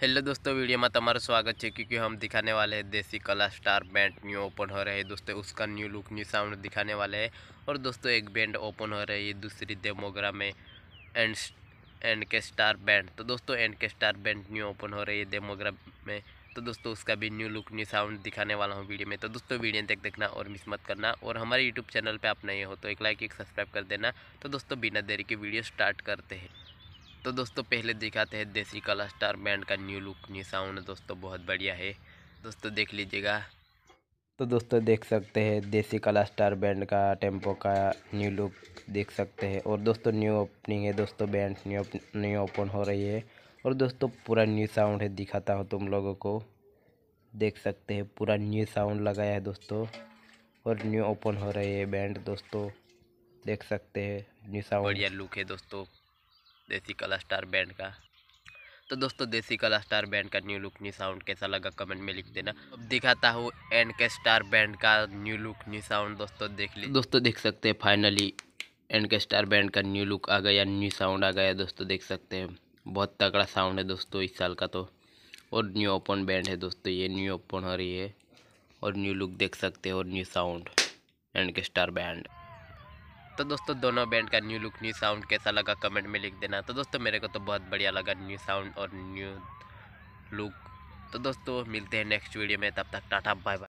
hello दोस्तों video में तुम्हारा स्वागत है क्योंकि हम दिखाने वाले हैं देसी कला स्टार बैंड न्यू ओपन हो रहे हैं दोस्तों उसका न्यू लुक न्यू साउंड दिखाने वाले हैं और दोस्तों एक बैंड ओपन हो रही है दूसरी डेमोग्रा में एंड एंड के स्टार बैंड तो दोस्तों एंड के स्टार बैंड न्यू ओपन हो रही है डेमोग्राफ में तो दोस्तों उसका भी न्यू लुक न्यू साउंड दिखाने वाला हूँ वीडियो में तो दोस्तों वीडियो तक देखना और मिस मत करना और हमारे यूट्यूब चैनल पर आप नए हो तो एक लाइक एक सब्सक्राइब कर देना तो दोस्तों बिना देरी के वीडियो स्टार्ट करते हैं तो दोस्तों पहले दिखाते हैं देसी कला स्टार बैंड का न्यू लुक न्यू साउंड दोस्तों बहुत बढ़िया है दोस्तों देख लीजिएगा तो दोस्तों देख सकते हैं देसी कला स्टार बैंड का टेम्पो का न्यू लुक देख सकते हैं और दोस्तों न्यू ओपनिंग है दोस्तों बैंड न्यू न्यू ओपन हो रही है और दोस्तों पूरा न्यू साउंड है दिखाता हूँ तुम लोगों को देख सकते हैं पूरा न्यू साउंड लगाया है दोस्तों और न्यू ओपन हो रही है बैंड दोस्तों देख सकते हैं न्यू साउंड बढ़िया लुक है दोस्तों देसी कला स्टार बैंड का तो दोस्तों देसी कला स्टार बैंड का न्यू लुक न्यू साउंड कैसा लगा कमेंट में लिख देना अब दिखाता हूँ एंड के स्टार बैंड का न्यू लुक न्यू साउंड दोस्तों देख ली दोस्तों देख सकते हैं फाइनली एंड के स्टार बैंड का न्यू लुक आ गया न्यू साउंड आ गया दोस्तों देख सकते हैं बहुत तगड़ा साउंड है दोस्तों इस साल का तो और न्यू ओपन बैंड है दोस्तों ये न्यू ओपन हो रही है और न्यू लुक देख सकते हो और न्यू साउंड एंड के स्टार बैंड तो दोस्तों दोनों बैंड का न्यू लुक न्यू साउंड कैसा लगा कमेंट में लिख देना तो दोस्तों मेरे को तो बहुत बढ़िया लगा न्यू साउंड और न्यू लुक तो दोस्तों मिलते हैं नेक्स्ट वीडियो में तब तक टाटा बाय बाय